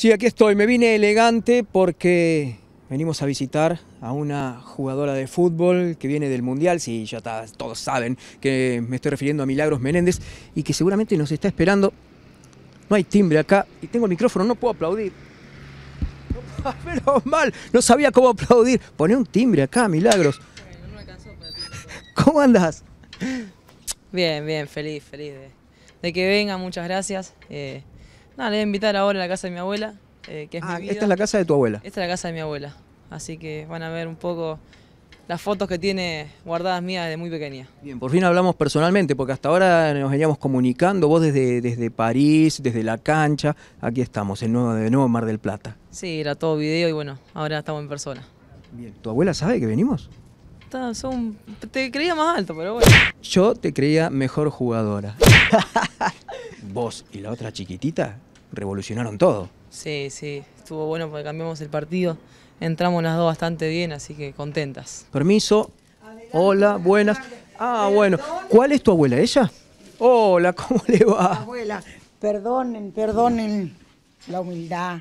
Sí, aquí estoy. Me vine elegante porque venimos a visitar a una jugadora de fútbol que viene del Mundial. Sí, ya está, todos saben que me estoy refiriendo a Milagros Menéndez y que seguramente nos está esperando. No hay timbre acá y tengo el micrófono, no puedo aplaudir. pero mal, no sabía cómo aplaudir. Poné un timbre acá, Milagros. ¿Cómo andas? Bien, bien, feliz, feliz de, que venga, muchas gracias. Eh, le voy a invitar ahora a la casa de mi abuela. Eh, que es mi ah, vida. esta es la casa de tu abuela. Esta es la casa de mi abuela. Así que van a ver un poco las fotos que tiene guardadas mías desde muy pequeña. Bien, por fin hablamos personalmente, porque hasta ahora nos veníamos comunicando, vos desde, desde París, desde la cancha, aquí estamos, en nuevo, de nuevo Mar del Plata. Sí, era todo video y bueno, ahora estamos en persona. Bien, ¿tu abuela sabe que venimos? son, te creía más alto, pero bueno. Yo te creía mejor jugadora. vos y la otra chiquitita revolucionaron todo. Sí, sí, estuvo bueno porque cambiamos el partido. Entramos las dos bastante bien, así que contentas. Permiso. Hola, buenas. Ah, bueno. ¿Cuál es tu abuela? ¿Ella? Hola, ¿cómo le va? Abuela, perdonen, perdonen la humildad.